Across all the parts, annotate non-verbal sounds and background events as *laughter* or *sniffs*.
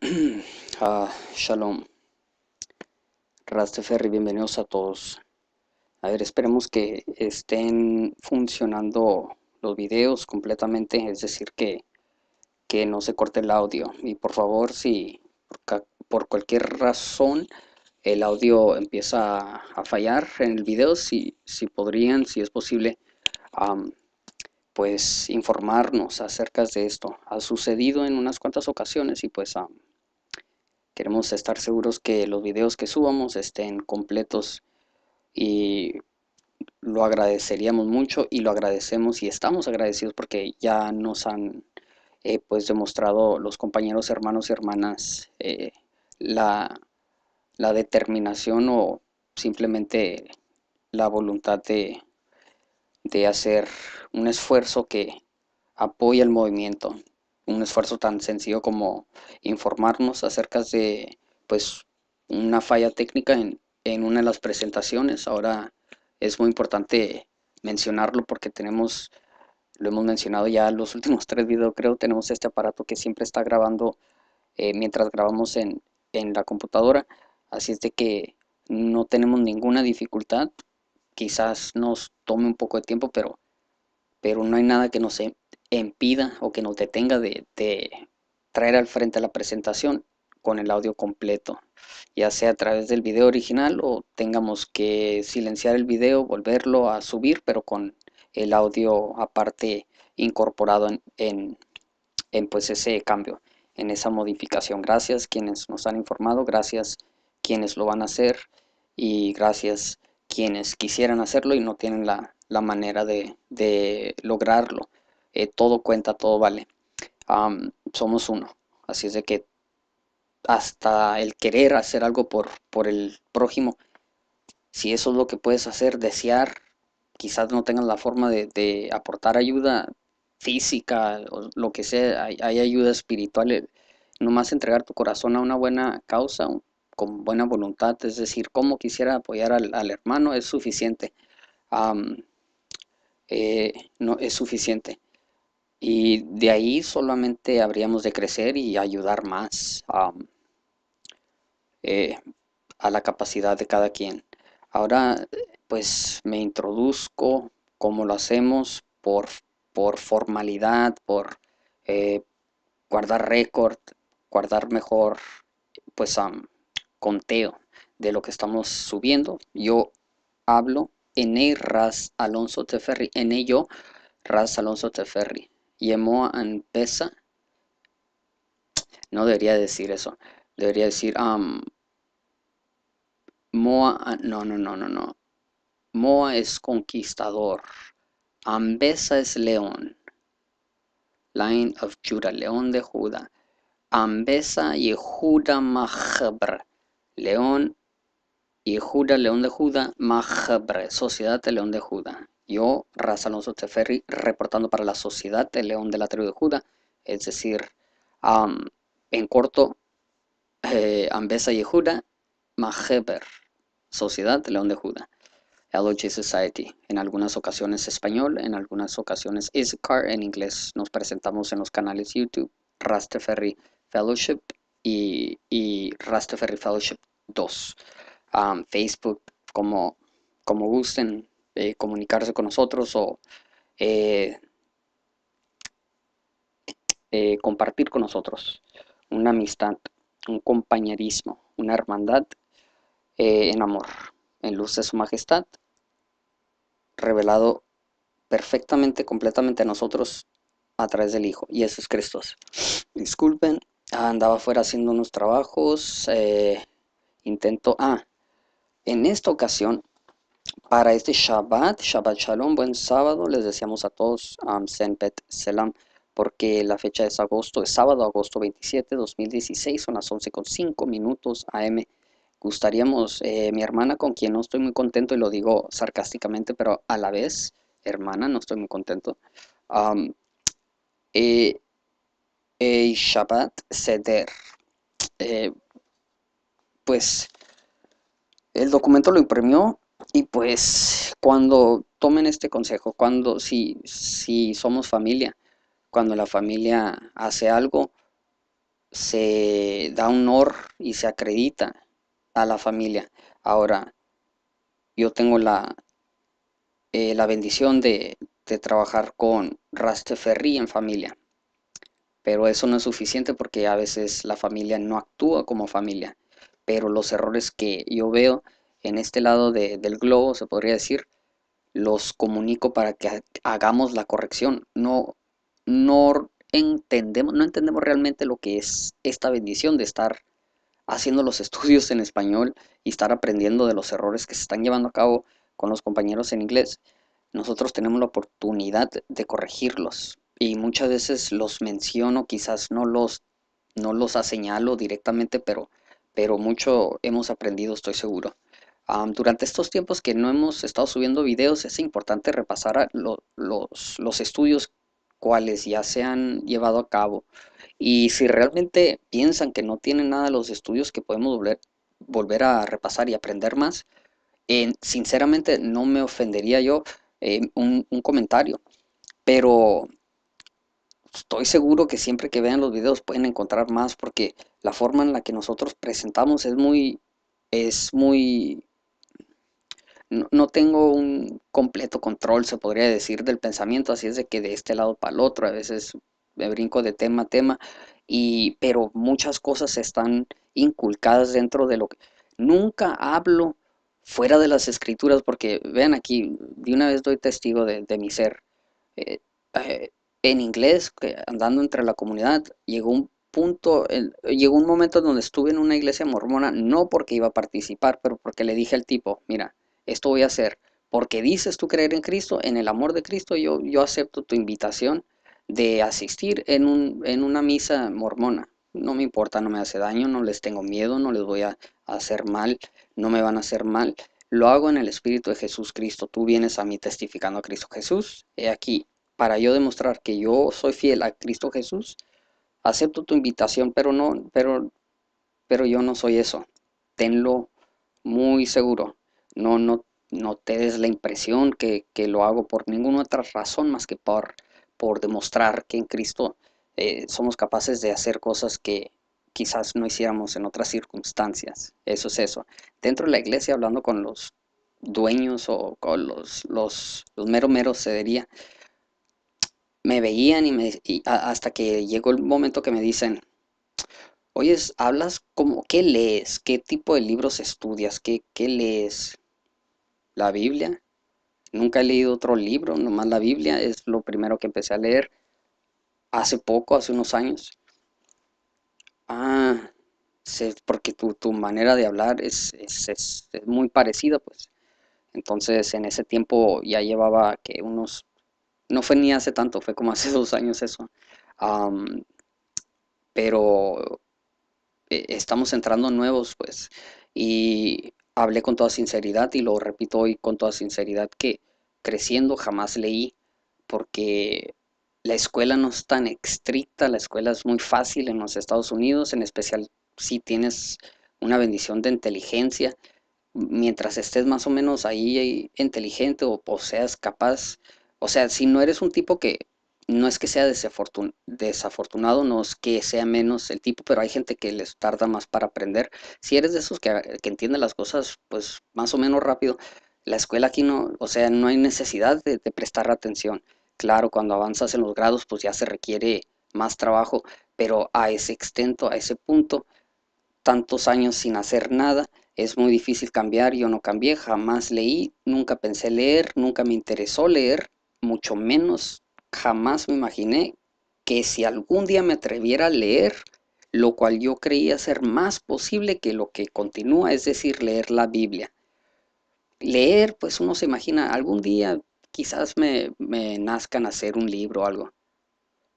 *clears throat* ah, shalom. Rasteferri, bienvenidos a todos. A ver, esperemos que estén funcionando los videos completamente, es decir, que, que no se corte el audio. Y por favor, si por, cualquier razón el audio empieza a, fallar en el video, si, si podrían, si es posible, pues informarnos acerca de esto. Ha sucedido en unas cuantas ocasiones y pues Queremos estar seguros que los videos que subamos estén completos y lo agradeceríamos mucho y lo agradecemos y estamos agradecidos porque ya nos han eh, pues demostrado los compañeros hermanos y hermanas eh, la, determinación o simplemente la voluntad de, de hacer un esfuerzo que apoye el movimiento un esfuerzo tan sencillo como informarnos acerca de pues una falla técnica en, una de las presentaciones. Ahora es muy importante mencionarlo porque tenemos, lo hemos mencionado ya en los últimos tres videos, creo, tenemos este aparato que siempre está grabando eh, mientras grabamos en, la computadora. Así es de que no tenemos ninguna dificultad. Quizás nos tome un poco de tiempo, pero, pero no hay nada que nos, em pida o que nos detenga de, traer al frente la presentación con el audio completo, ya sea a través del video original o tengamos que silenciar el video, volverlo a subir, pero con el audio aparte incorporado en, en, en pues ese cambio, en esa modificación. Gracias quienes nos han informado, gracias quienes lo van a hacer y gracias quienes quisieran hacerlo y no tienen la, la manera de lograrlo. Eh, todo cuenta, todo vale. somos uno. Así es de que hasta el querer hacer algo por, por el prójimo, si eso es lo que puedes hacer, desear, quizás no tengas la forma de, aportar ayuda física o lo que sea, hay, ayuda espiritual, eh, nomás entregar tu corazón a una buena causa, con buena voluntad, es decir, como quisiera apoyar al, hermano, es suficiente. Eh, no es suficiente. Y de ahí solamente habríamos de crecer y ayudar más eh, a la capacidad de cada quien. Ahora, pues me introduzco, como lo hacemos, por, por formalidad, por eh, guardar récord, guardar mejor, pues, conteo de lo que estamos subiendo. Yo hablo en el ras Alonso Teferri, en ello ras Alonso Teferri. Yemoa Ambeza No debería decir eso. Debería decir Am Moa. No, no, no, no, no. Moa es conquistador. Ambesa es león. Line of Judah, león de Judá. Ambesa Yehuda Mahabr. León Yehuda, león de Judah Mahabr, sociedad de león de Judah yo, Raza Alonso reportando para la Sociedad de León de la Tribu de Judá, es decir, en corto, eh, Ambesa Yehuda, Maheber, Sociedad de León de Judá, LOG Society. En algunas ocasiones español, en algunas ocasiones Iscar en inglés. Nos presentamos en los canales YouTube, Rastaferri Fellowship y, y Fellowship 2. Facebook, como, como gusten, eh, comunicarse con nosotros o eh, eh, compartir con nosotros una amistad, un compañerismo, una hermandad en amor, en luz de su majestad, revelado perfectamente, completamente a nosotros a través del Hijo, y eso Cristo. Disculpen, andaba afuera haciendo unos trabajos, intento, ah, en esta ocasión para este Shabbat, Shabbat Shalom, buen sábado, les deseamos a todos um, Selam, porque la fecha es agosto, es sábado, agosto 27, 2016, son las 11.5 minutos AM. Gustaríamos, eh, mi hermana con quien no estoy muy contento, y lo digo sarcásticamente, pero a la vez, hermana, no estoy muy contento. Eh, Shabbat Seder. Eh, pues el documento lo imprimió y pues cuando tomen este consejo, cuando si, si somos familia, cuando la familia hace algo, se da honor y se acredita a la familia. Ahora, yo tengo la, eh, la bendición de, de, trabajar con Rasteferri en familia, pero eso no es suficiente porque a veces la familia no actúa como familia, pero los errores que yo veo en este lado de, del globo, se podría decir, los comunico para que hagamos la corrección. No, no entendemos, no entendemos realmente lo que es esta bendición de estar haciendo los *laughs* estudios en español y estar aprendiendo de los errores que se están llevando a cabo con los compañeros en inglés. Nosotros tenemos la oportunidad de corregirlos y muchas veces los menciono, quizás no los no los señalo directamente, pero pero mucho hemos aprendido, estoy seguro durante estos tiempos que no hemos estado subiendo videos, es importante repasar los, estudios cuales ya se han llevado a cabo. Y si realmente piensan que no tienen nada los estudios que podemos volver, volver a repasar y aprender más, sinceramente no me ofendería yo em, un, un comentario. Pero estoy seguro que siempre que vean los videos pueden encontrar más porque la forma en la que nosotros presentamos es muy, es muy no, tengo un completo control, se podría decir, del pensamiento, así es de que de este lado para el otro, a veces me brinco de tema a tema, y, pero muchas cosas están inculcadas dentro de lo que... Nunca hablo fuera de las escrituras, porque vean aquí, de una vez doy testigo de, mi ser. Eh, eh, en inglés, andando entre la comunidad, llegó un punto, llegó un momento donde estuve en una iglesia mormona, no porque iba a participar, pero porque le dije al tipo, mira, esto voy a hacer. Porque dices tú creer en Cristo, en el amor de Cristo, yo, yo acepto tu invitación de asistir en, un, en una misa mormona. No me importa, no me hace daño, no les tengo miedo, no les voy a hacer mal, no me van a hacer mal. Lo hago en el Espíritu de Jesús Cristo. Tú vienes a mí testificando a Cristo Jesús. He aquí, para yo demostrar que yo soy fiel a Cristo Jesús, acepto tu invitación, pero no, pero, pero yo no soy eso. Tenlo muy seguro. No, no, te des la impresión que, lo hago por ninguna otra razón más que por, por demostrar que en Cristo eh, somos capaces de hacer cosas que quizás no hiciéramos en otras circunstancias. Eso es eso. Dentro de la iglesia, hablando con los dueños o con los, los, los mero meros, se diría, me veían y, me, hasta que llegó el momento que me dicen, oye, hablas como, ¿qué lees? ¿Qué tipo de libros estudias? qué lees? la Biblia. Nunca he leído otro libro, nomás la Biblia es lo primero que empecé a leer hace poco, hace unos años. Ah, porque tu, manera de hablar es, muy parecida, pues. Entonces, en ese tiempo ya llevaba que unos, no fue ni hace tanto, fue como *laughs* hace dos años eso. pero eh, estamos entrando nuevos, pues. Y hablé con toda sinceridad y lo repito hoy con toda sinceridad que creciendo jamás leí porque la escuela no es tan estricta, la escuela es muy fácil en los Estados Unidos, en especial si tienes una bendición de inteligencia, mientras estés más o menos ahí inteligente o, seas capaz, o sea, si no eres un tipo que no es que sea desafortunado, no es que sea menos el tipo, pero hay gente que les tarda más para aprender. Si eres de esos que, entiende las cosas, pues más o menos rápido, la escuela aquí no, o sea, no hay necesidad de, de prestar atención. Claro, cuando avanzas en los grados, pues ya se requiere más trabajo, pero a ese extento, a ese punto, tantos años sin hacer nada, es muy difícil cambiar, yo no cambié, jamás leí, nunca pensé leer, nunca me interesó leer, mucho menos jamás me imaginé que si algún día me atreviera a leer, lo cual yo creía ser más posible que lo que continúa, es decir, leer la Biblia. Leer, pues uno se imagina, algún día quizás me, me nazcan hacer un libro o algo,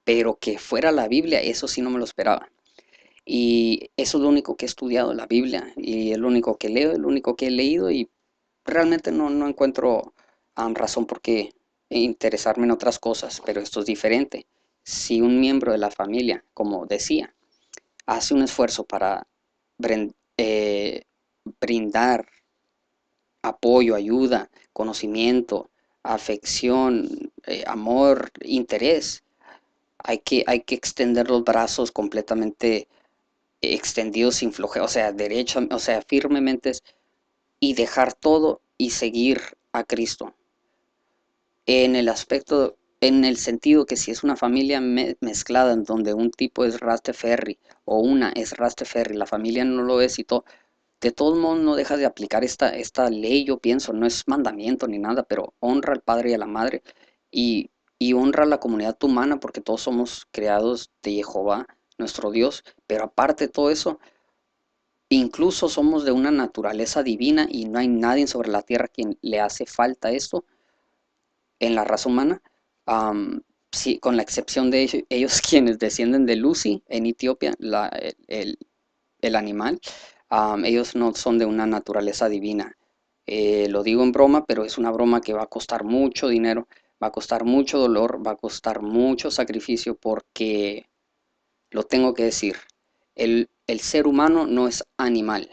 pero que fuera la Biblia, eso sí no me lo esperaba. Y eso es lo único que he estudiado, la Biblia, y es lo único que leo, el único que he leído, y realmente no, encuentro ah, razón por qué e interesarme en otras cosas, pero esto es diferente. Si un miembro de la familia, como decía, hace un esfuerzo para eh, brindar apoyo, ayuda, conocimiento, afección, eh, amor, interés, hay que, hay que extender los brazos completamente extendidos sin o sea, derecho, o sea, firmemente y dejar todo y seguir a Cristo en el aspecto, en el sentido que si es una familia mezclada en donde un tipo es Rastafari o una es Rastafari la familia no lo es y todo, de todos modos no dejas de aplicar esta, esta ley, yo pienso, no es mandamiento ni nada, pero honra al padre y a la madre y, y honra a la comunidad humana porque todos somos creados de Jehová, nuestro Dios, pero aparte de todo eso, incluso somos de una naturaleza divina y no hay nadie sobre la tierra quien le hace falta esto, en la raza humana, sí, con la excepción de *laughs* ellos, quienes descienden de Lucy en Etiopía, el, animal, ellos no son de una naturaleza divina. Eh, lo digo en broma, pero es una broma que va a costar mucho dinero, va a costar mucho dolor, va a costar mucho sacrificio porque, lo tengo que decir, el, el ser humano no es animal.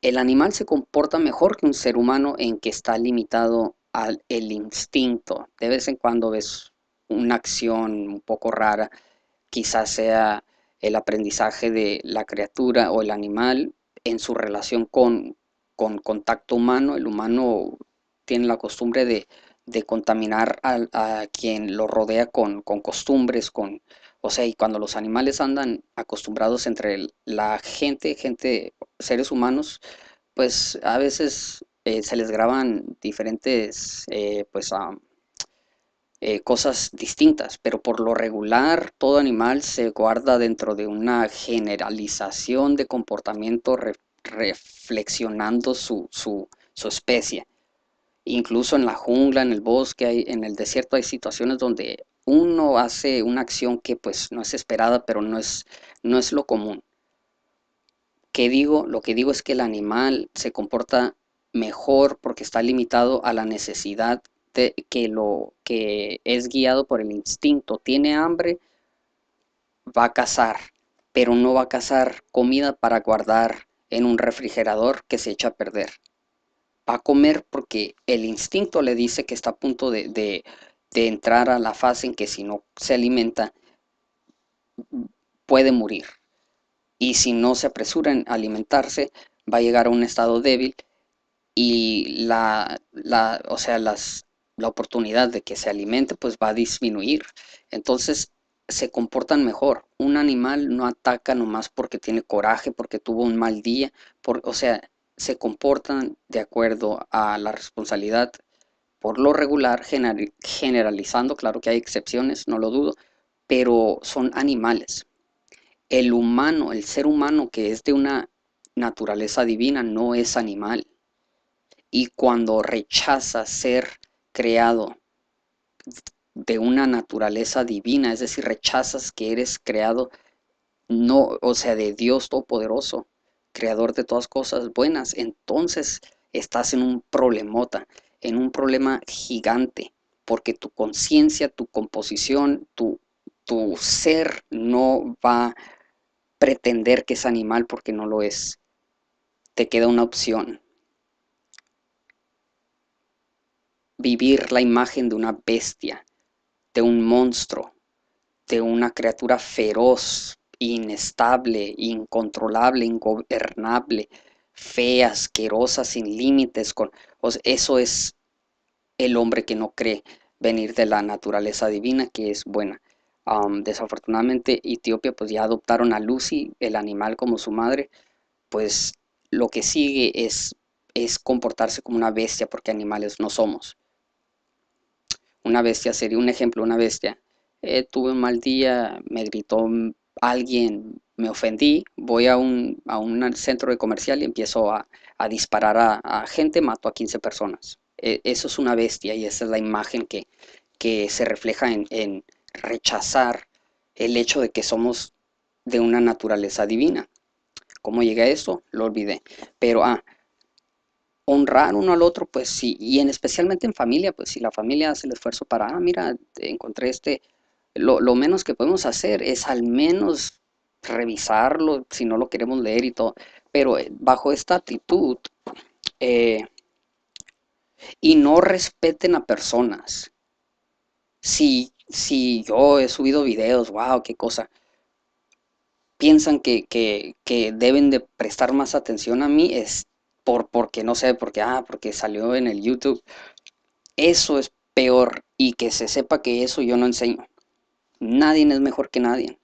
El animal se comporta mejor que un ser humano en que está limitado el instinto. De vez en cuando ves una acción un poco rara, quizás sea el aprendizaje de la criatura o el animal en su relación con, con contacto humano. El humano tiene la costumbre de, de contaminar a, quien lo rodea con, con, costumbres, con, o sea, y cuando los animales andan acostumbrados entre la gente, gente, seres humanos, pues a veces eh, se les graban diferentes eh, pues, ah, eh, cosas distintas, pero por lo regular todo animal se guarda dentro de una generalización de comportamiento reflexionando su, especie. Incluso en la jungla, en el bosque, en el desierto hay situaciones donde uno hace una acción que pues no es esperada, pero no es, no es lo común. ¿Qué digo? Lo que digo es que el animal se comporta mejor porque está limitado a la necesidad de, que lo que es guiado por el instinto. Tiene hambre, va a cazar, pero no va a cazar comida para guardar en un refrigerador que se echa a perder. Va a comer porque el instinto le dice que está a punto de, entrar a la fase en que si no se alimenta puede morir. Y si no se apresura a alimentarse, va a llegar a un estado débil y la, la o sea, las, la oportunidad de que se alimente pues va a disminuir. Entonces se comportan mejor. Un animal no ataca nomás porque tiene coraje, porque tuvo un mal día, o sea, se comportan de acuerdo a la responsabilidad por lo regular, generalizando, claro que hay excepciones, no lo dudo, pero son animales. El humano, el ser humano que es de una naturaleza divina, no es animal y cuando rechazas ser creado de una naturaleza divina, es decir, rechazas que eres creado, no, o sea, de Dios Todopoderoso, creador de todas cosas buenas, entonces estás en un problemota, en un problema gigante, porque tu conciencia, tu composición, tu, tu ser no va a pretender que es animal porque no lo es. Te queda una opción, vivir la imagen de una bestia, de un monstruo, de una criatura feroz, inestable, incontrolable, ingobernable, fea, asquerosa, sin límites. Con, eso es el hombre que no cree venir de la naturaleza divina que es buena. desafortunadamente Etiopía pues ya adoptaron a Lucy, el animal, como su madre, pues lo que sigue es, es comportarse como una bestia porque animales no somos una bestia, sería un ejemplo, una bestia. Eh, tuve un mal día, me gritó alguien, me ofendí, voy a un, centro de comercial y empiezo a, disparar a, gente, mato a 15 personas. E, eso es una bestia y esa es la imagen que, se refleja en, en rechazar el hecho de que somos de una naturaleza divina. ¿Cómo llegué a eso? Lo olvidé. Pero, ah, honrar uno al otro, pues sí, y en especialmente en familia, pues si la familia hace el esfuerzo para, ah, mira, encontré este, lo, menos que podemos hacer es al menos revisarlo, si no lo queremos leer y todo, pero eh, bajo esta actitud, eh, y no respeten a personas. Si, si yo he subido videos, wow, qué cosa, piensan que, que, que deben de prestar más atención a mí, es, por porque no sé, porque ah, porque salió en el YouTube. Eso es peor y que se sepa que eso yo no enseño. Nadie es mejor que nadie.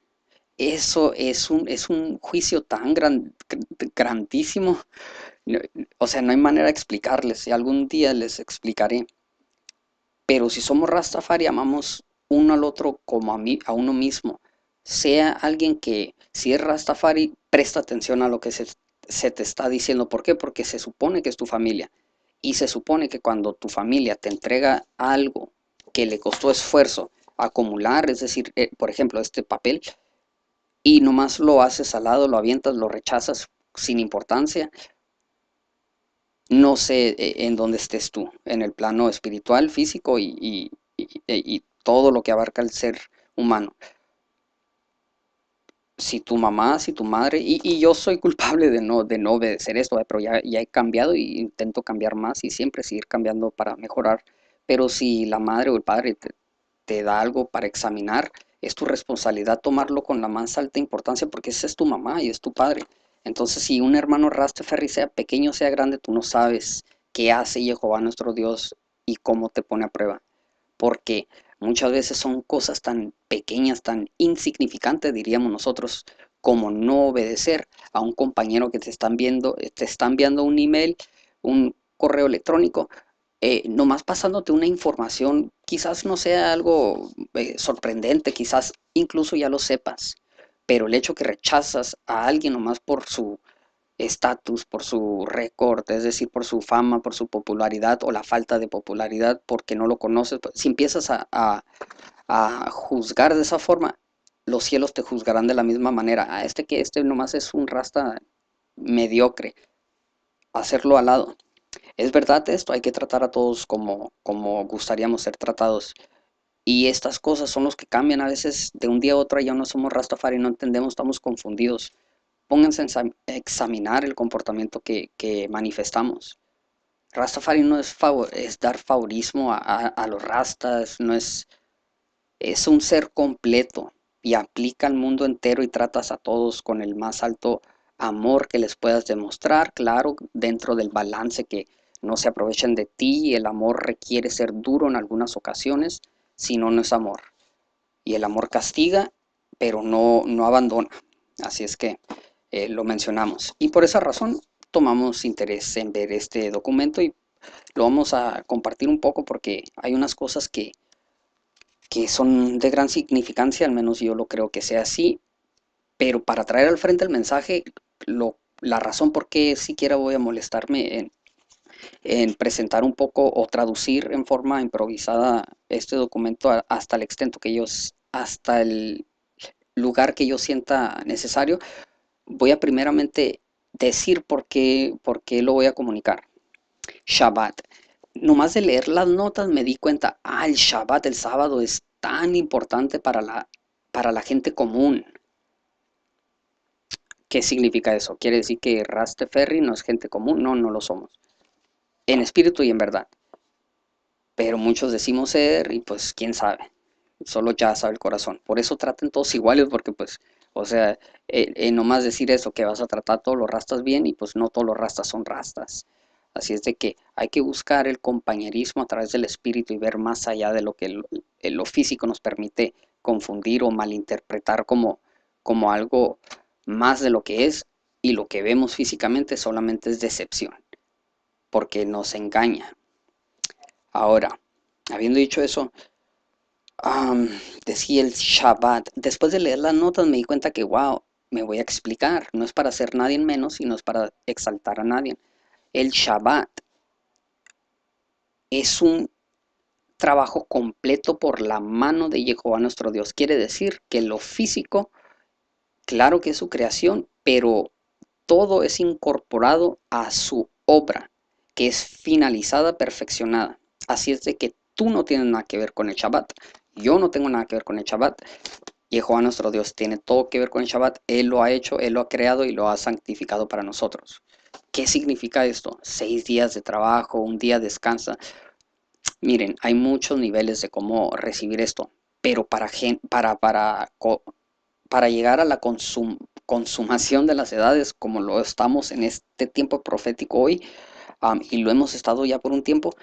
Eso es un, es un juicio tan grandísimo. O sea, no hay manera de explicarles. Y algún día les explicaré. Pero si somos Rastafari, amamos uno al otro como a, mí, a uno mismo. Sea alguien que, si es Rastafari, presta atención a lo que se se te está diciendo. ¿Por qué? Porque se supone que es tu familia. Y se supone que cuando tu familia te entrega algo que le costó esfuerzo acumular, es decir, eh, por ejemplo, este papel, y nomás lo haces al lado, lo avientas, lo rechazas sin importancia, no sé eh, en dónde estés tú, en el plano espiritual, físico y, y todo lo que abarca el ser humano si tu mamá, si tu madre, y, yo soy culpable de no, de no obedecer esto, eh, pero ya, he cambiado y intento cambiar más y siempre seguir cambiando para mejorar. Pero si la madre o el padre te, da algo para examinar, es tu responsabilidad tomarlo con la más alta importancia porque esa es tu mamá y es tu padre. Entonces, si un hermano Rastafari, sea pequeño sea grande, tú no sabes qué hace Jehová nuestro Dios y cómo te pone a prueba. Porque Muchas veces son cosas tan pequeñas, tan insignificantes, diríamos nosotros, como no obedecer a un compañero que te están viendo, te está enviando un email, un correo electrónico, eh, nomás pasándote una información, quizás no sea algo eh, sorprendente, quizás incluso ya lo sepas, pero el hecho que rechazas a alguien nomás por su estatus, por su récord, es decir, por su fama, por su popularidad o la falta de popularidad porque no lo conoces. Pues, si empiezas a, a, juzgar de esa forma, los cielos te juzgarán de la misma manera. A ah, este que este nomás es un rasta mediocre. Hacerlo al lado. Es verdad esto, hay que tratar a todos como, como gustaríamos ser tratados. Y estas cosas son los que cambian a veces de un día a otro, ya no somos Rastafari, no entendemos, estamos confundidos. Pónganse a examinar el comportamiento que, manifestamos. Rastafari no es, es dar favorismo a, los rastas, no es, es un ser completo y aplica al mundo entero y tratas a todos con el más alto amor que les puedas demostrar, claro, dentro del balance que no se aprovechen de ti, el amor requiere ser duro en algunas ocasiones, si no, no es amor. Y el amor castiga, pero no, no abandona. Así es que eh, lo mencionamos. Y por esa razón tomamos interés en ver este documento y lo vamos a compartir un poco porque hay unas cosas que, que son de gran significancia, al menos yo lo creo que sea así, pero para traer al frente el mensaje, lo, la razón por qué siquiera voy a molestarme en, presentar un poco o traducir en forma improvisada este documento hasta el extento que ellos hasta el lugar que yo sienta necesario, voy a primeramente decir por qué, por qué lo voy a comunicar. Shabbat. Nomás de leer las notas me di cuenta, ah, el Shabbat, el sábado, es tan importante para la, para la gente común. ¿Qué significa eso? ¿Quiere decir que Rasteferri no es gente común? No, no lo somos. En espíritu y en verdad. Pero muchos decimos ser y pues quién sabe. Solo ya sabe el corazón. Por eso traten todos iguales porque pues o sea, no más decir eso, que vas a tratar todos los rastas bien y pues no todos los rastas son rastas. Así es de que hay que buscar el compañerismo a través del espíritu y ver más allá de lo que lo, físico nos permite confundir o malinterpretar como algo más de lo que es y lo que vemos físicamente solamente es decepción, porque nos engaña. Ahora, habiendo dicho eso, decía el Shabbat. Después de leer las notas me di cuenta que, wow, me voy a explicar. No es para hacer nadie menos, y no es para exaltar a nadie. El Shabbat es un trabajo completo por la mano de Jehová nuestro Dios. Quiere decir que lo físico, claro que es su creación, pero todo es incorporado a su obra, que es finalizada, perfeccionada. Así es de que tú no tienes nada que ver con el Shabbat. Yo no tengo nada que ver con el Shabbat. Jehová nuestro Dios tiene todo que ver con el Shabbat. Él lo ha hecho, Él lo ha creado y lo ha santificado para nosotros. ¿Qué significa esto? Seis días de trabajo, un día descansa. Miren, hay muchos niveles de cómo recibir esto, pero para, para, para, para llegar a la consumación de las edades, como lo estamos en este tiempo profético hoy, y lo hemos estado ya por un tiempo,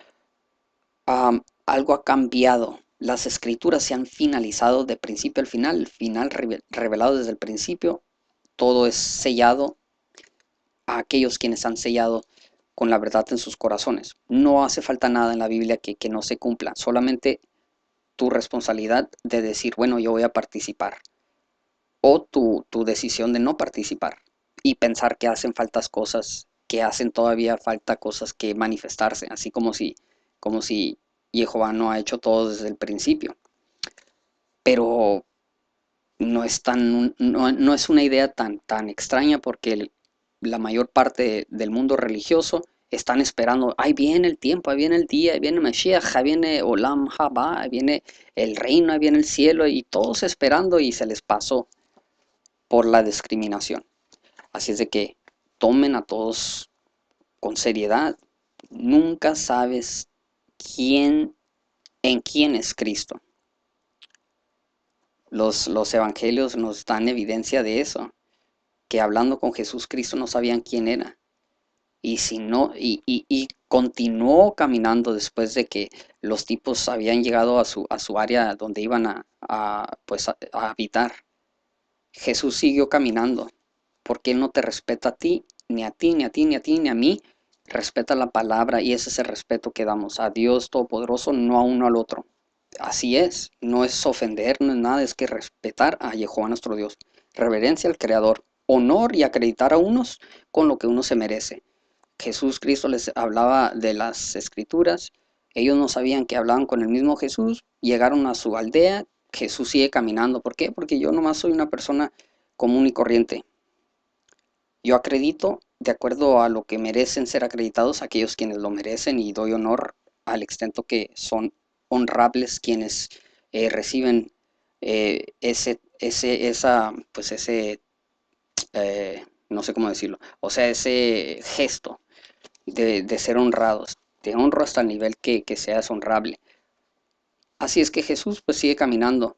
algo ha cambiado las escrituras se han finalizado de principio al final, final revelado desde el principio, todo es sellado a aquellos quienes han sellado con la verdad en sus corazones. No hace falta nada en la Biblia que, no se cumpla, solamente tu responsabilidad de decir, bueno, yo voy a participar, o tu, decisión de no participar y pensar que hacen faltas cosas, que hacen todavía falta cosas que manifestarse, así como si, como si y Jehová no ha hecho todo desde el principio. Pero no es, tan, no, es una idea tan, tan extraña porque la mayor parte del mundo religioso están esperando, ahí viene el tiempo, ahí viene el día, ahí viene Mashiach, ahí viene Olam Haba, ahí viene el reino, ahí viene el cielo, y todos esperando y se les pasó por la discriminación. Así es de que tomen a todos con seriedad, nunca sabes quién, en quién es Cristo. Los, los evangelios nos dan evidencia de eso, que hablando con Jesús Cristo no sabían quién era. Y, si no, y, y, continuó caminando después de que los tipos habían llegado a su, a su área donde iban a, pues a habitar. Jesús siguió caminando, porque Él no te respeta a ti, ni a ti, ni a ti, ni a ti, ni a mí, respeta la palabra y ese es el respeto que damos a Dios Todopoderoso, no a uno al otro. Así es, no es ofender, no es nada, es que respetar a Jehová nuestro Dios, reverencia al Creador, honor y acreditar a unos con lo que uno se merece. Jesús Cristo les hablaba de las escrituras, ellos no sabían que hablaban con el mismo Jesús, llegaron a su aldea, Jesús sigue caminando. ¿Por qué? Porque yo nomás soy una persona común y corriente. Yo acredito de acuerdo a lo que merecen ser acreditados aquellos quienes lo merecen y doy honor al extento que son honrables quienes eh, reciben eh, ese, ese, esa, pues ese, eh, no sé cómo decirlo, o sea, ese gesto de, ser honrados. Te honro hasta el nivel que, que seas honrable. Así es que Jesús pues sigue caminando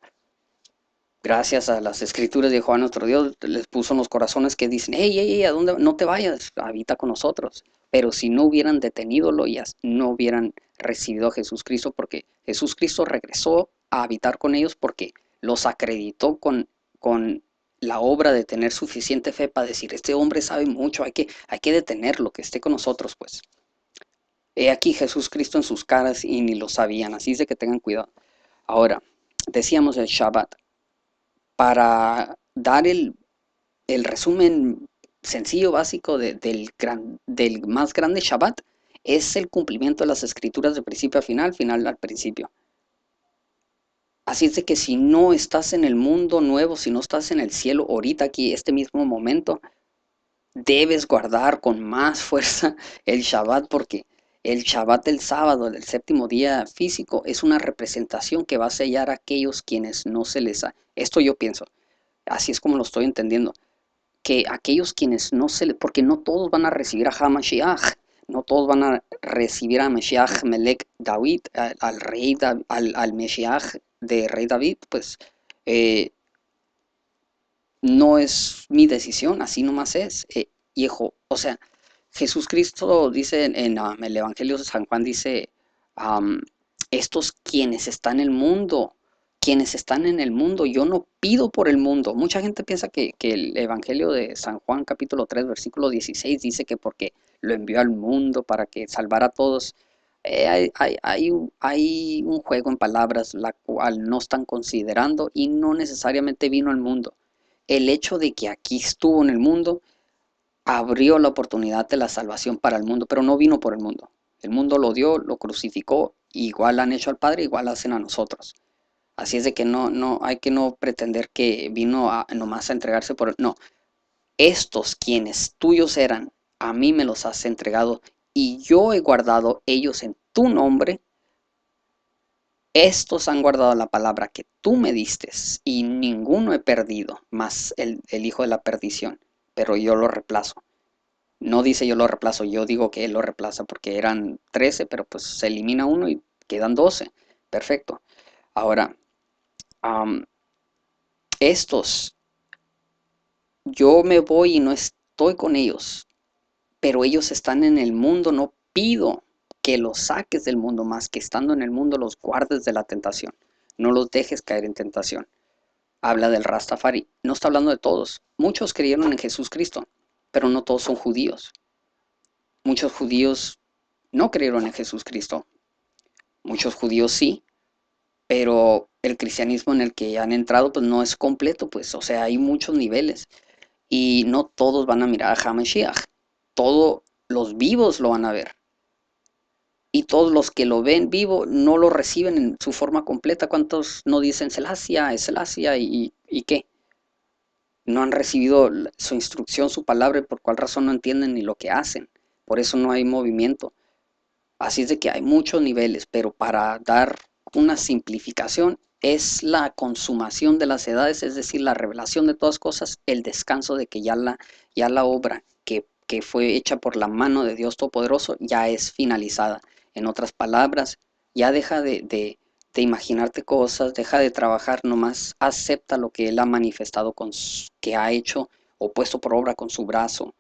gracias a las escrituras de Juan nuestro Dios, les puso en los corazones que dicen, hey, hey, hey, ¿a dónde? No te vayas, habita con nosotros. Pero si no hubieran detenido ya no hubieran recibido a Jesús Cristo, porque Jesús Cristo regresó a habitar con ellos porque los acreditó con, con la obra de tener suficiente fe para decir, este hombre sabe mucho, hay que, hay que detenerlo, que esté con nosotros, pues. He aquí Jesús Cristo en sus caras y ni lo sabían, así es de que tengan cuidado. Ahora, decíamos el Shabbat para dar el, resumen sencillo, básico del, del más grande Shabbat, es el cumplimiento de las escrituras de principio a final, final al principio. Así es de que si no estás en el mundo nuevo, si no estás en el cielo ahorita aquí, este mismo momento, debes guardar con más *laughs* fuerza el Shabbat porque el Shabbat del sábado, el séptimo día físico, es una representación que va a sellar a aquellos quienes no se les ha... Esto yo pienso, así es como lo estoy entendiendo, que aquellos quienes no se les... Porque no todos van a recibir a Hamashiach, no todos van a recibir a Mashiach Melech David, al, rey, al, al de rey David, pues... Eh, no es mi decisión, así nomás es. hijo, eh, o sea, Jesús Cristo dice ah, en, el Evangelio de San Juan, dice, estos quienes están en el mundo, quienes están en el mundo, yo no pido por el mundo. Mucha gente piensa que, el Evangelio de San Juan capítulo 3 versículo 16 dice que porque lo envió al mundo para que salvara a todos. Eh, hay, hay, un juego en palabras la cual no están considerando y no necesariamente vino al mundo. El hecho de que aquí estuvo en el mundo abrió la oportunidad de la salvación para el mundo, pero no vino por el mundo. El mundo lo dio, lo crucificó, igual han hecho al Padre, igual hacen a nosotros. Así es de que no, no hay que no pretender que vino a, nomás a entregarse por el... No, estos quienes tuyos eran, a mí me los has entregado y yo he guardado ellos en tu nombre. Estos han guardado la palabra que tú me diste y ninguno he perdido, más el hijo de la perdición pero yo lo reemplazo. No dice yo lo reemplazo, yo digo que él lo reemplaza porque eran 13, pero pues se elimina uno y quedan 12. Perfecto. Ahora, estos, yo me voy y no estoy con ellos, pero ellos están en el mundo, no pido que los saques del mundo más que estando en el mundo los guardes de la tentación, no los dejes caer en tentación habla del Rastafari. No está hablando de todos. Muchos creyeron en Jesús Cristo, pero no todos son judíos. Muchos judíos no creyeron en Jesús Cristo. Muchos judíos sí, pero el cristianismo en el que han entrado pues no es completo, pues, o sea, hay muchos niveles y no todos van a mirar a Hamashiach. Todos los vivos lo van a ver y todos los que lo ven vivo no lo reciben en su forma completa. ¿Cuántos no dicen Celasia, es Celasia y, qué? No han recibido su instrucción, su palabra y por cuál razón no entienden ni lo que hacen. Por eso no hay movimiento. Así es de que hay muchos niveles, pero para dar una simplificación es la consumación de las edades, es decir, la revelación de todas cosas, el descanso de que ya la, ya la obra que, que fue hecha por la mano de Dios Todopoderoso ya es finalizada en otras palabras, ya deja de, imaginarte cosas, deja de trabajar, nomás acepta lo que Él ha manifestado, con que ha hecho o puesto por obra con su brazo.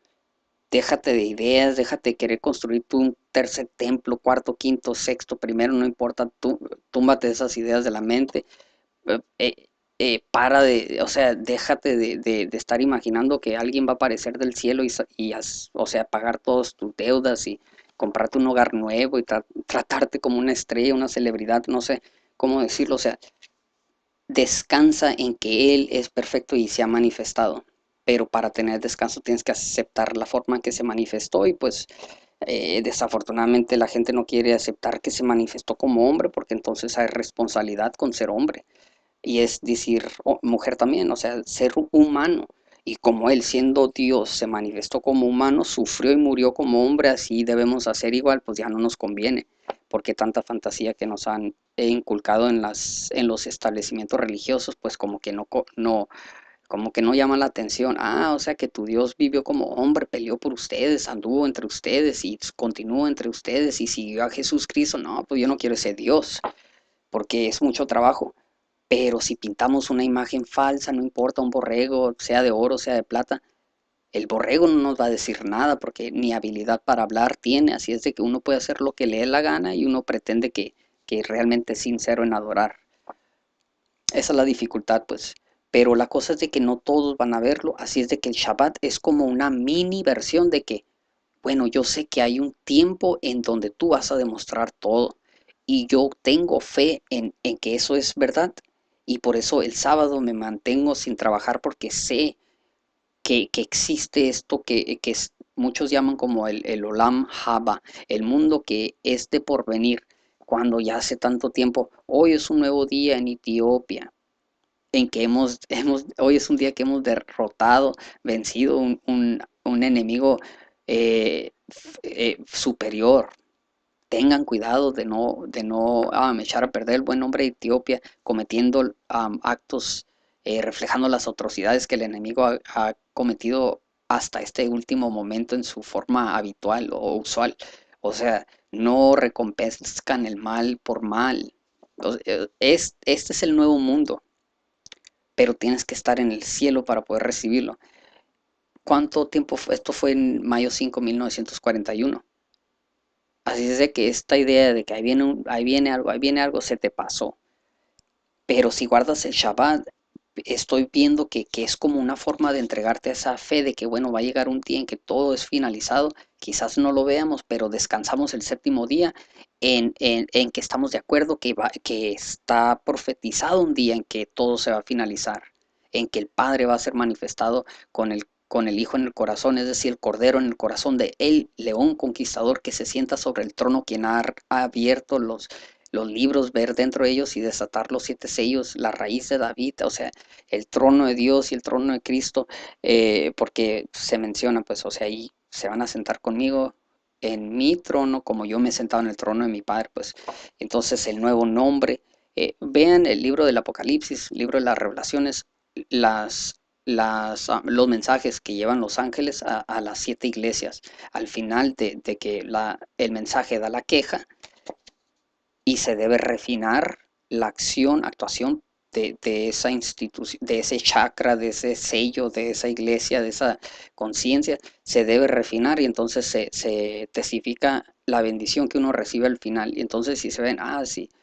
Déjate de ideas, déjate de querer construir tú un tercer templo, cuarto, quinto, sexto, primero, no importa, tú, túmbate esas ideas de la mente. Eh, eh, eh, para de, o sea, déjate de, de, de, estar imaginando que alguien va a aparecer del cielo y, y o sea, pagar todas tus deudas y comprarte un hogar nuevo y tratarte como una estrella, una celebridad, no sé cómo decirlo, o sea, descansa en que Él es perfecto y se ha manifestado, pero para tener descanso tienes que aceptar la forma en que se manifestó y pues eh, desafortunadamente la gente no quiere aceptar que se manifestó como hombre porque entonces hay responsabilidad con ser hombre y es decir mujer también, o sea, ser humano y como Él siendo Dios se manifestó como humano, sufrió y murió como hombre, así debemos hacer igual, pues ya no nos conviene, porque tanta fantasía que nos han inculcado en, las, en los establecimientos religiosos, pues como que no, no, como que no llama la atención. Ah, o sea que tu Dios vivió como hombre, peleó por ustedes, anduvo entre ustedes y continuó entre ustedes y siguió a Jesucristo. No, pues yo no quiero ese Dios, porque es mucho trabajo. Pero si pintamos una imagen falsa, no importa, un borrego, sea de oro, sea de plata, el borrego no nos va a decir nada porque ni habilidad para hablar tiene, así es de que uno puede hacer lo que le dé la gana y uno pretende que, realmente es sincero en adorar. Esa es la dificultad, pues. Pero la cosa es de que no todos van a verlo, así es de que el Shabbat es como una mini versión de que, bueno, yo sé que hay un tiempo en donde tú vas a demostrar todo y yo tengo fe en, en que eso es verdad y por eso el sábado me mantengo sin trabajar porque sé que, existe esto que, muchos llaman como el, Olam Haba, el mundo que es de porvenir, cuando ya hace tanto tiempo, hoy es un nuevo día en Etiopía, en que hemos, *laughs* hoy es un día que hemos derrotado, vencido un, enemigo eh, eh, superior, tengan cuidado de no, de no ah, echar a perder el buen nombre de Etiopía cometiendo actos eh, reflejando las atrocidades que el enemigo ha, cometido hasta este último momento en su forma habitual o usual. O sea, no recompensan el mal por mal. Eh, es, este es el nuevo mundo, pero tienes que estar en el cielo para poder recibirlo. ¿Cuánto tiempo fue? Esto fue en mayo 5, 1941. Así es de que esta idea de que ahí viene, ahí viene algo, ahí viene algo, se te pasó. Pero si guardas el Shabbat, estoy viendo que, es como una forma de entregarte esa fe de que, bueno, va a llegar un día en que todo es finalizado, quizás no lo veamos, pero descansamos el séptimo día en, en, en que estamos de acuerdo que, va, que está profetizado un día en que todo se va a finalizar, en que el Padre va a ser manifestado con el con el Hijo en el corazón, es decir, Cordero en el corazón de el león conquistador que se sienta sobre el trono, quien ha, abierto los, los libros, ver dentro de ellos y desatar los siete sellos, la raíz de David, o sea, el trono de Dios y el trono de Cristo, eh, porque se menciona, pues, o sea, ahí se van a sentar conmigo en mi trono, como yo me he sentado en el trono de mi padre, pues, entonces el nuevo nombre. Eh, vean el libro del Apocalipsis, libro de las revelaciones, las las, ah, los mensajes que llevan los ángeles a, las siete iglesias. Al final de, que la, el mensaje da la queja y se debe refinar la acción, actuación de, esa institución, de ese chakra, de ese sello, de esa iglesia, de esa conciencia, se debe refinar y entonces se, se testifica la bendición que uno recibe al final. Y entonces si se ven, así ah,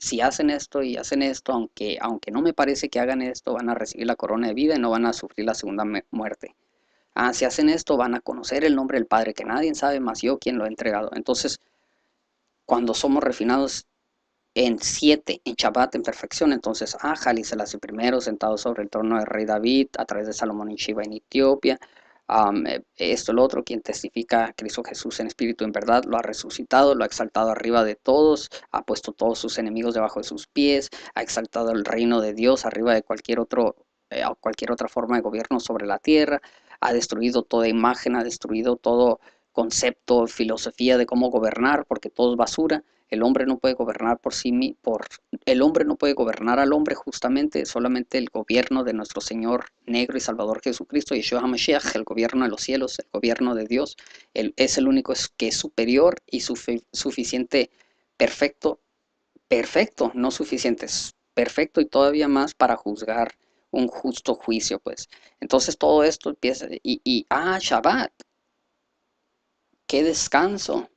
si, hacen esto y hacen esto, aunque, aunque no me parece que hagan esto, van a recibir la corona de vida y no van a sufrir la segunda muerte. Ah, si hacen esto, van a conocer el nombre del Padre, que nadie sabe más yo quien lo ha entregado. Entonces, cuando somos refinados en siete, en Shabbat, en perfección, entonces ah, se la primero, sentado sobre el trono del rey David, a través de Salomón y Shiva en Etiopía, eh, esto, lo otro, quien testifica que Cristo Jesús en espíritu en verdad, lo ha resucitado, lo ha exaltado arriba de todos, ha puesto todos sus enemigos debajo de sus pies, ha exaltado el reino de Dios arriba de cualquier otro eh, cualquier otra forma de gobierno sobre la tierra, ha destruido toda imagen, ha destruido todo concepto, filosofía de cómo gobernar, porque todo es basura, el hombre no puede gobernar por sí por el hombre no puede gobernar al hombre justamente, solamente el gobierno de nuestro Señor negro y Salvador Jesucristo, Yeshua HaMashiach, el gobierno de los cielos, el gobierno de Dios, es el único que es superior y suficiente, perfecto, perfecto, no suficiente, perfecto y todavía más para juzgar un justo juicio, pues. Entonces todo esto empieza, y, y ah, Shabbat, qué descanso,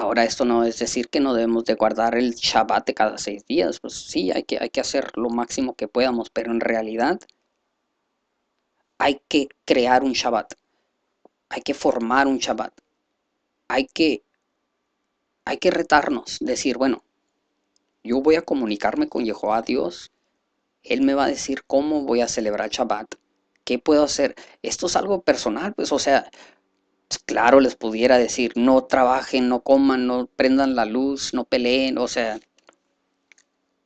Ahora, esto no es decir que no debemos de guardar el Shabbat de cada seis días. Pues sí, hay que, hay que hacer lo máximo que podamos, pero en realidad hay que crear un Shabbat. Hay que formar un Shabbat. Hay que, hay que retarnos, decir, bueno, yo voy a comunicarme con Jehová Dios. Él me va a decir cómo voy a celebrar Shabbat. ¿Qué puedo hacer? Esto es algo personal, pues, o sea, pues, claro, les pudiera decir, no trabajen, no coman, no prendan la luz, no peleen, o sea,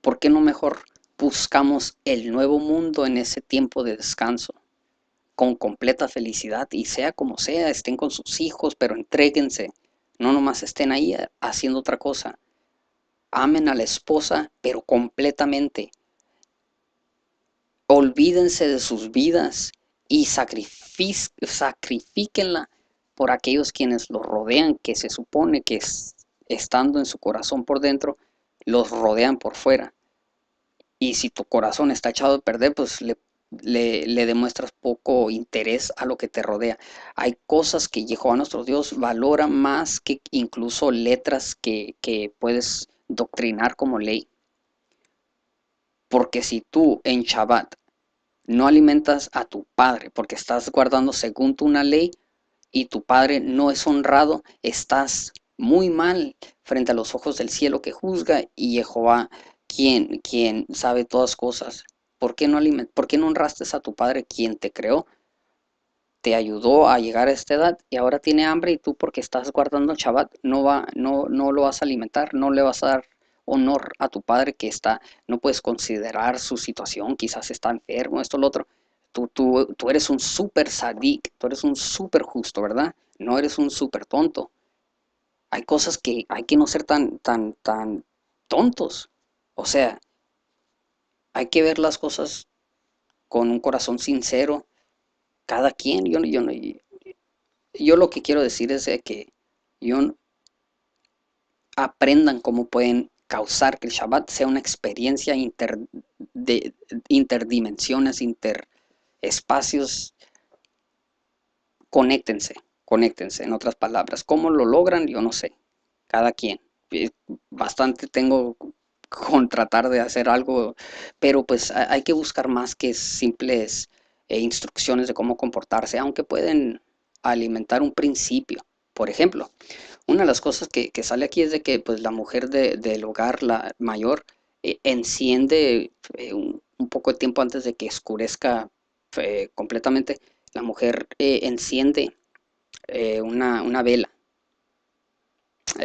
¿por qué no mejor buscamos el nuevo mundo en ese tiempo de descanso? con completa felicidad y sea como sea, estén con sus hijos, pero entréguense, no nomás estén ahí haciendo otra cosa. Amen a la esposa, pero completamente. Olvídense de sus vidas y sacrifiquenla por aquellos quienes los rodean, que se supone que estando en su corazón por dentro, los rodean por fuera. Y si tu corazón está echado a perder, pues le, le, demuestras poco interés a lo que te rodea. Hay cosas que Jehová nuestro Dios valora más que incluso letras que, que puedes doctrinar como ley. Porque si tú en Shabbat no alimentas a tu padre porque estás guardando según una ley, y tu Padre no es honrado, estás muy mal frente a los ojos del cielo que juzga y Jehová, quien, quien sabe todas cosas. ¿Por qué, no aliment ¿Por qué no honraste a tu Padre quien te creó? Te ayudó a llegar a esta edad y ahora tiene hambre y tú porque estás guardando el Shabbat no, va, no, no lo vas a alimentar, no le vas a dar honor a tu Padre que está, no puedes considerar su situación, quizás está enfermo, esto, lo otro tú, eres un súper sadik, tú eres un súper justo, ¿verdad? No eres un súper tonto. Hay cosas que hay que no ser tan, tan, tan tontos. O sea, hay que ver las cosas con un corazón sincero. Cada quien, yo, yo, yo lo que quiero decir es que yo, aprendan cómo pueden causar que el Shabbat sea una experiencia inter, de interdimensiones, inter, espacios, conéctense, conéctense, en otras palabras. ¿Cómo lo logran? Yo no sé. Cada quien. Bastante tengo con tratar de hacer algo, pero pues hay que buscar más que simples eh, instrucciones de cómo comportarse, aunque pueden alimentar un principio. Por ejemplo, una de las cosas que, sale aquí es de que pues, la mujer del hogar, la mayor, eh, enciende eh, un, un, poco de tiempo antes de que oscurezca completamente, la mujer eh, enciende eh, una, vela.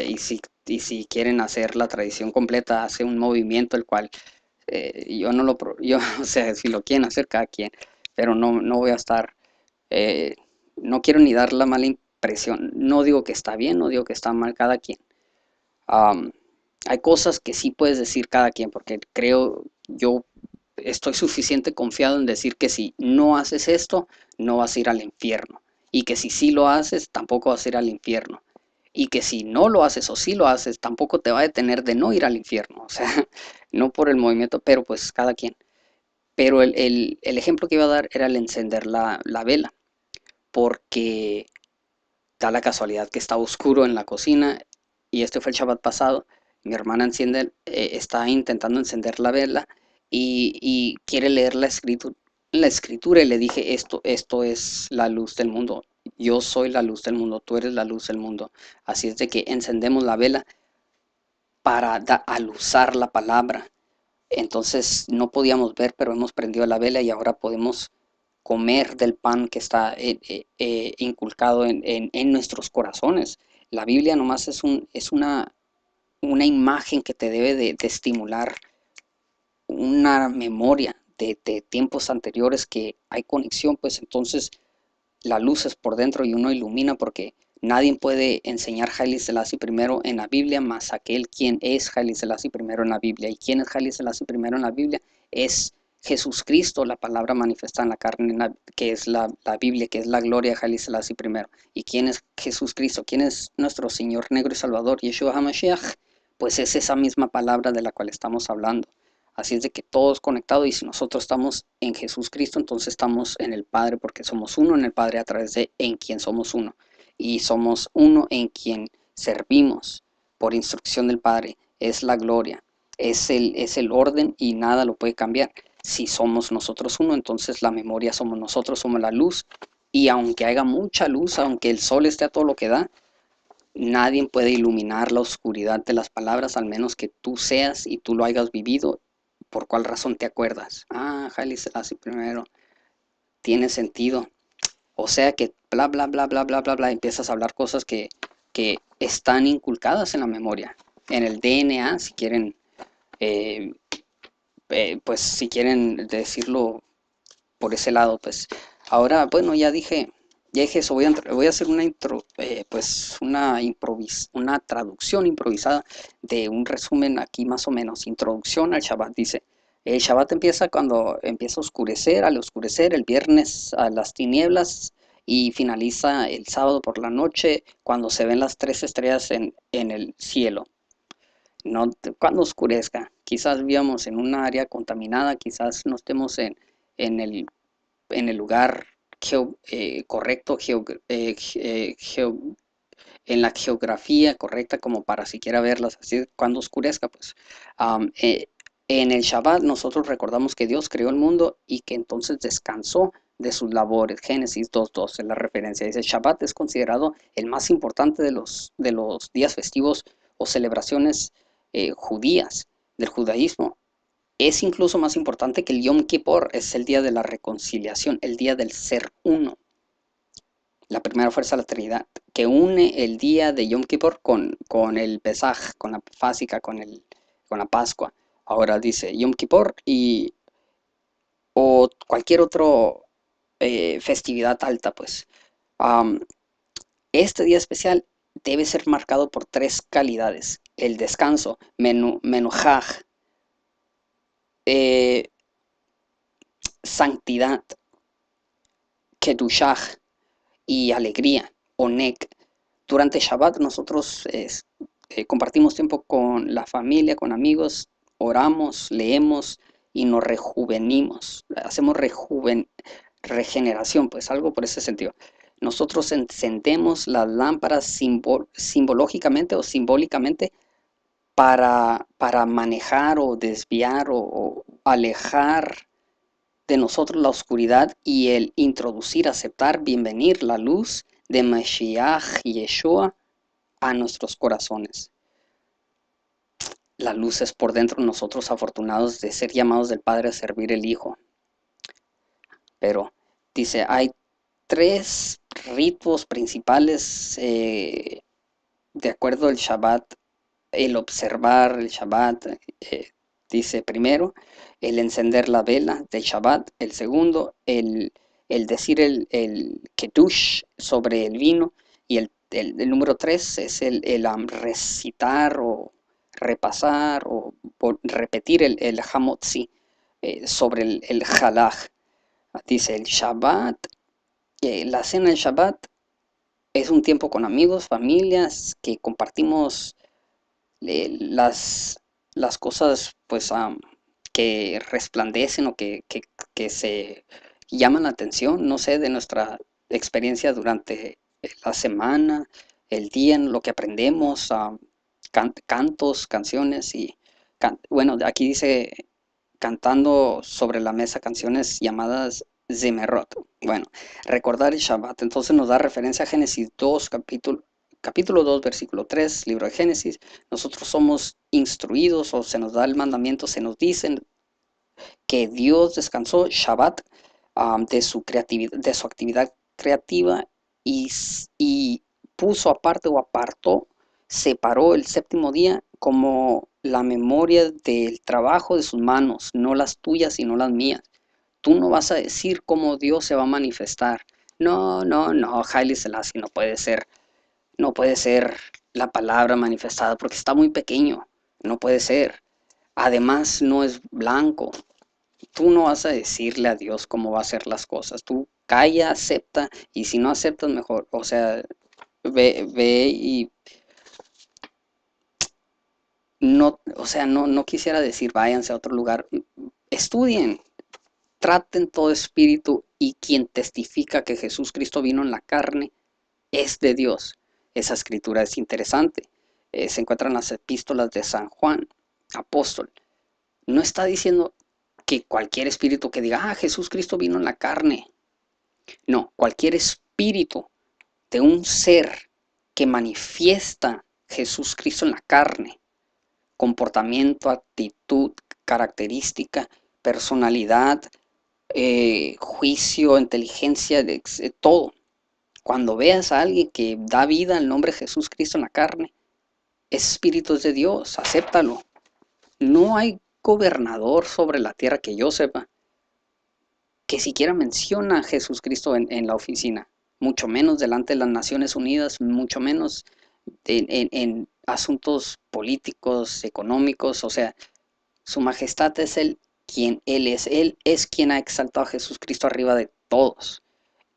Y si, quieren hacer la tradición completa, hace un movimiento el cual eh, yo no lo, *laughs* yo, o sea, si lo quieren hacer cada quien, pero no, no voy a estar, no quiero ni dar la mala impresión. No digo que está bien, no digo que está mal cada quien. hay cosas que sí puedes decir cada quien, porque creo, yo estoy suficiente confiado en decir que si no haces esto, no vas a ir al infierno. Y que si sí lo haces, tampoco vas a ir al infierno. Y que si no lo haces o sí lo haces, tampoco te va a detener de no ir al infierno. *laughs* O sea, no por el movimiento, pero pues cada quien. Pero el, el, ejemplo que iba a dar era el encender la, vela. Porque da la casualidad que está oscuro en la cocina. Y este fue el Shabbat pasado. Mi hermana enciende, eh, está intentando encender la vela y, quiere leer la escritura, la escritura y le dije, esto, esto es la luz del mundo, yo soy la luz del mundo, tú eres la luz del mundo. Así es de que encendemos la vela para al alusar la palabra. Entonces no podíamos ver, pero hemos prendido la vela y ahora podemos comer del pan que está eh, eh, eh, inculcado en, nuestros corazones. La Biblia nomás es, un, es una, una imagen que te debe de estimular una memoria de, tiempos anteriores que hay conexión, pues entonces la luz es por dentro y uno ilumina porque nadie puede enseñar Haile Selassie primero en la Biblia más aquel quien es Haile Selassie primero en la Biblia. ¿Y quién es Haile Selassie primero en la Biblia? Es jesucristo la palabra manifestada en la carne, que es la, Biblia, que es la gloria de Haile Selassie primero. ¿Y quién es jesucristo ¿Quién es nuestro Señor negro y Salvador, Yeshua HaMashiach? Pues es esa misma palabra de la cual estamos hablando. Así es de que todos conectado y si nosotros estamos en Jesús Cristo, entonces estamos en el Padre porque somos uno en el Padre a través de en quien somos uno. Y somos uno en quien servimos por instrucción del Padre. Es la gloria, es el, es el orden y nada lo puede cambiar. Si somos nosotros uno, entonces la memoria somos nosotros, somos la luz. Y aunque haya mucha luz, aunque el sol esté a todo lo que da, nadie puede iluminar la oscuridad de las palabras al menos que tú seas y tú lo hayas vivido ¿Por cuál razón te acuerdas? Ah, Jalis, así primero. Tiene sentido. O sea que bla, bla, bla, bla, bla, bla, bla. Empiezas a hablar cosas que, que están inculcadas en la memoria. En el DNA, si quieren, eh, eh, pues si quieren decirlo por ese lado, pues ahora, bueno, ya dije eso, voy a, voy a hacer una, intro, eh, pues una, improvis una traducción improvisada de un resumen aquí más o menos. Introducción al Shabbat, dice. El Shabbat empieza cuando empieza a oscurecer, al oscurecer, el viernes a las tinieblas y finaliza el sábado por la noche cuando se ven las tres estrellas en, el cielo. No, cuando oscurezca, quizás vivamos en un área contaminada, quizás no estemos en, el, en el lugar eh, correcto eh, eh, en la geografía correcta como para siquiera verlas así cuando oscurezca pues en el Shabbat nosotros recordamos que Dios creó el mundo y que entonces descansó de sus labores. Génesis 2.2 en la referencia. Dice, Shabbat es considerado el más importante de los, de los días festivos o celebraciones judías del judaísmo es incluso más importante que el Yom Kippur, es el día de la reconciliación, el día del ser uno. La primera fuerza de la Trinidad, que une el día de Yom Kippur con, con el Pesaj, con la Fásica, con, con la Pascua. Ahora dice Yom Kippur y o cualquier otra eh, festividad alta, pues. este día especial debe ser marcado por tres calidades. El descanso, Menuhaj, menujaj, eh, santidad, kedushah y alegría, onek. Durante Shabbat nosotros eh, compartimos tiempo con la familia, con amigos, oramos, leemos y nos rejuvenimos, hacemos rejuven, regeneración, pues algo por ese sentido. Nosotros encendemos las lámparas simbológicamente o simbólicamente para, para manejar o desviar o, alejar de nosotros la oscuridad y el introducir, aceptar, bienvenir la luz de Mashiach Yeshua a nuestros corazones. La luz es por dentro nosotros afortunados de ser llamados del Padre a servir el Hijo. Pero dice, hay tres ritos principales eh, de acuerdo al Shabbat el observar el Shabbat, eh, dice primero, el encender la vela de Shabbat, el segundo, el, decir el, el ketush sobre el vino, y el, el, número tres es el, el um, recitar o repasar o repetir el, el hamotzi eh, sobre el, el halaj. Dice el Shabbat, eh, la cena del Shabbat es un tiempo con amigos, familias, que compartimos eh, las, las cosas pues que resplandecen o que, se llaman la atención, no sé, de nuestra experiencia durante la semana, el día, en lo que aprendemos, cantos, canciones y, bueno, aquí dice cantando sobre la mesa canciones llamadas Zemerot. Bueno, recordar el Shabbat. Entonces nos da referencia a Génesis 2, capítulo, capítulo 2, versículo 3, libro de Génesis, nosotros somos instruidos o se nos da el mandamiento, se nos dicen que Dios descansó Shabbat de, su creatividad, de su actividad creativa y, y puso aparte o apartó, separó el séptimo día como la memoria del trabajo de sus manos, no las tuyas y no las mías. Tú no vas a decir cómo Dios se va a manifestar. No, no, no, Haile Selassie no puede ser no puede ser la palabra manifestada porque está muy pequeño. No puede ser. Además, no es blanco. Tú no vas a decirle a Dios cómo va a ser las cosas. Tú calla, acepta y si no aceptas, mejor. O sea, ve, ve y no, o sea, no, no quisiera decir váyanse a otro lugar. Estudien, traten todo espíritu y quien testifica que Jesús Cristo vino en la carne es de Dios. Esa escritura es interesante. Eh, se encuentran las epístolas de San Juan, apóstol. No está diciendo que cualquier espíritu que diga, ah, Jesús Cristo vino en la carne. No, cualquier espíritu de un ser que manifiesta Jesús Cristo en la carne, comportamiento, actitud, característica, personalidad, eh, juicio, inteligencia, de, todo. Cuando veas a alguien que da vida al nombre de Jesús Cristo en la carne, es Espíritu de Dios, acéptalo. No hay gobernador sobre la tierra que yo sepa que siquiera menciona a Jesús Cristo en, la oficina, mucho menos delante de las Naciones Unidas, mucho menos en, asuntos políticos, económicos, o sea, su majestad es el quien Él es. Él es quien ha exaltado a Jesucristo arriba de todos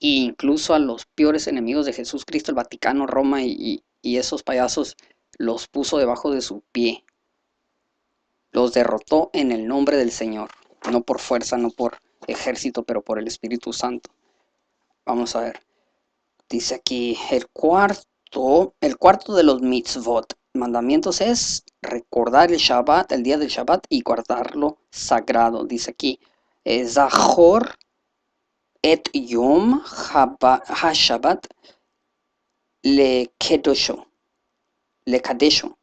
incluso a los peores enemigos de Jesús Cristo, el Vaticano, Roma y, esos payasos, los puso debajo de su pie. Los derrotó en el nombre del Señor, no por fuerza, no por ejército, pero por el Espíritu Santo. Vamos a ver. Dice aquí, el cuarto, el cuarto de los mitzvot, mandamientos es recordar el Shabbat, el día del Shabbat y guardarlo sagrado. Dice aquí, Zahor et Yom HaShabbat le Kedosho. Le Kadesho.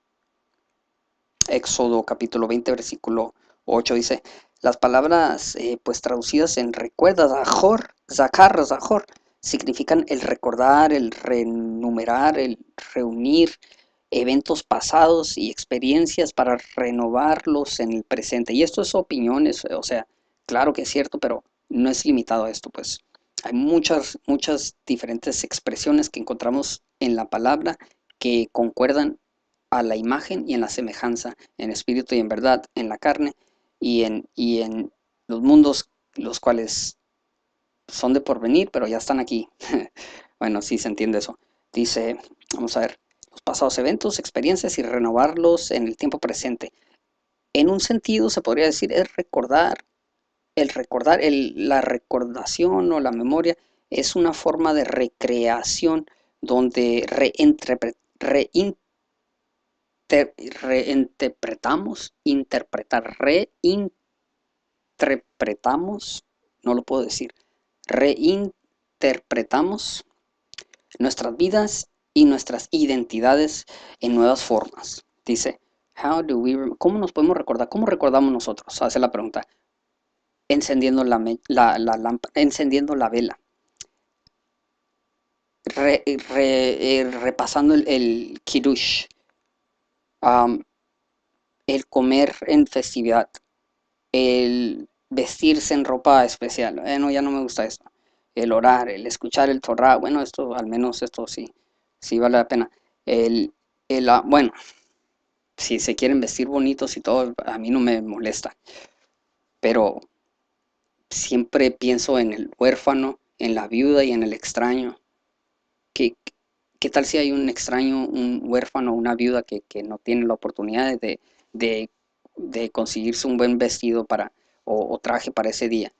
Éxodo capítulo 20, versículo 8 dice, las palabras eh, pues traducidas en recuerda, Zahor, Zakar, Zahor, significan el recordar, el renumerar, el reunir eventos pasados y experiencias para renovarlos en el presente. Y esto es opiniones, o sea, claro que es cierto, pero no es limitado a esto, pues. Hay muchas, muchas diferentes expresiones que encontramos en la palabra que concuerdan a la imagen y en la semejanza, en espíritu y en verdad, en la carne y en, y en los mundos, los cuales son de porvenir, pero ya están aquí. *laughs* bueno, sí se entiende eso. Dice, vamos a ver, los pasados eventos, experiencias y renovarlos en el tiempo presente. En un sentido se podría decir es recordar el recordar, la recordación o la memoria es una forma de recreación donde reinterpretamos, interpretar, reinterpretamos, no lo puedo decir, reinterpretamos nuestras vidas y nuestras identidades en nuevas formas. Dice, ¿cómo nos podemos recordar? ¿Cómo recordamos nosotros? Hace la pregunta encendiendo la, encendiendo la vela, eh, repasando el, el kirush, el comer en festividad, el vestirse en ropa especial, bueno ya no me gusta esto. el orar, el escuchar el Torah, bueno, esto al menos esto sí, sí vale la pena, el, el ah, bueno, si se quieren vestir bonitos y todo, a mí no me molesta, pero siempre pienso en el huérfano, en la viuda y en el extraño. ¿Qué, qué tal si hay un extraño, un huérfano, una viuda que, no tiene la oportunidad de, de, conseguirse un buen vestido para, o, traje para ese día?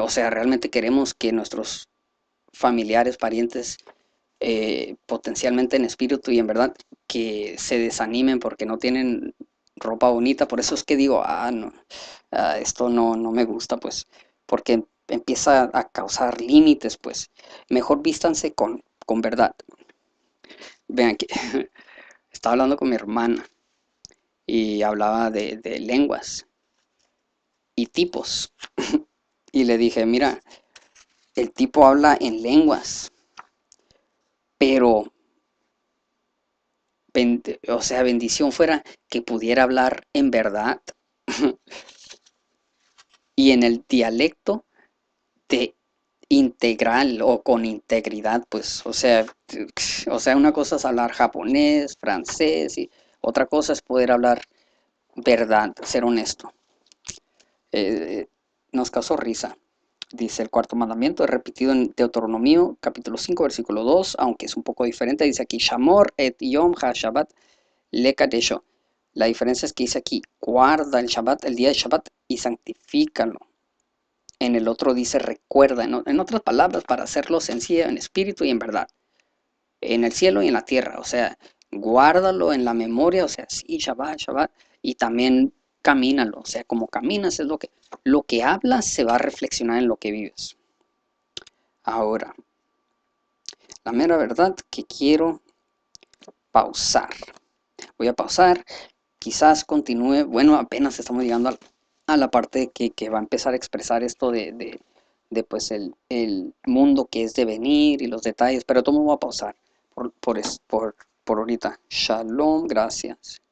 O sea, realmente queremos que nuestros familiares, parientes, eh, potencialmente en espíritu y en verdad que se desanimen porque no tienen ropa bonita, por eso es que digo, ah, no, ah, esto no, no me gusta, pues, porque empieza a causar límites, pues, mejor vístanse con, con verdad. Vean que *laughs* estaba hablando con mi hermana y hablaba de lenguas y tipos. *laughs* y le dije, mira, el tipo habla en lenguas, pero o sea, bendición fuera que pudiera hablar en verdad *laughs* y en el dialecto de integral o con integridad, pues, o sea, *sniffs* o sea, una cosa es hablar japonés, francés y otra cosa es poder hablar verdad, ser honesto. Eh, nos causó risa. Dice el cuarto mandamiento, repetido en Deuteronomio capítulo 5, versículo 2, aunque es un poco diferente, dice aquí, Shamor et yom ha Shabbat La diferencia es que dice aquí, guarda el Shabbat, el día de Shabbat, y santifícalo. En el otro dice, recuerda, en, en otras palabras, para hacerlo sencillo en espíritu y en verdad, en el cielo y en la tierra, o sea, guárdalo en la memoria, o sea, sí, Shabbat, Shabbat, y también camínalo. O sea, como caminas es lo que, lo que hablas se va a reflexionar en lo que vives. Ahora, la mera verdad que quiero pausar. Voy a pausar, quizás continúe, bueno, apenas estamos llegando a, la parte que, va a empezar a expresar esto de, pues el, mundo que es de venir y los detalles, pero todo me voy a pausar por, por, por, por ahorita. Shalom, gracias.